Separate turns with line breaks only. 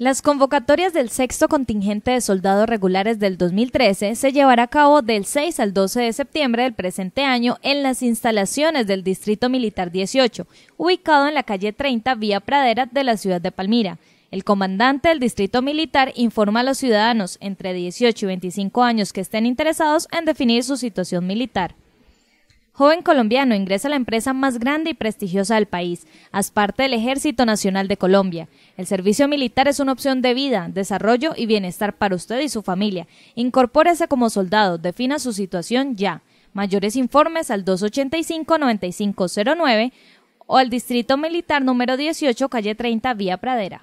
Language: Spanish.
Las convocatorias del sexto contingente de soldados regulares del 2013 se llevará a cabo del 6 al 12 de septiembre del presente año en las instalaciones del Distrito Militar 18, ubicado en la calle 30 Vía Pradera de la ciudad de Palmira. El comandante del Distrito Militar informa a los ciudadanos entre 18 y 25 años que estén interesados en definir su situación militar. Joven colombiano ingresa a la empresa más grande y prestigiosa del país, haz parte del Ejército Nacional de Colombia. El servicio militar es una opción de vida, desarrollo y bienestar para usted y su familia. Incorpórese como soldado, defina su situación ya. Mayores informes al 285-9509 o al Distrito Militar número 18, calle 30, Vía Pradera.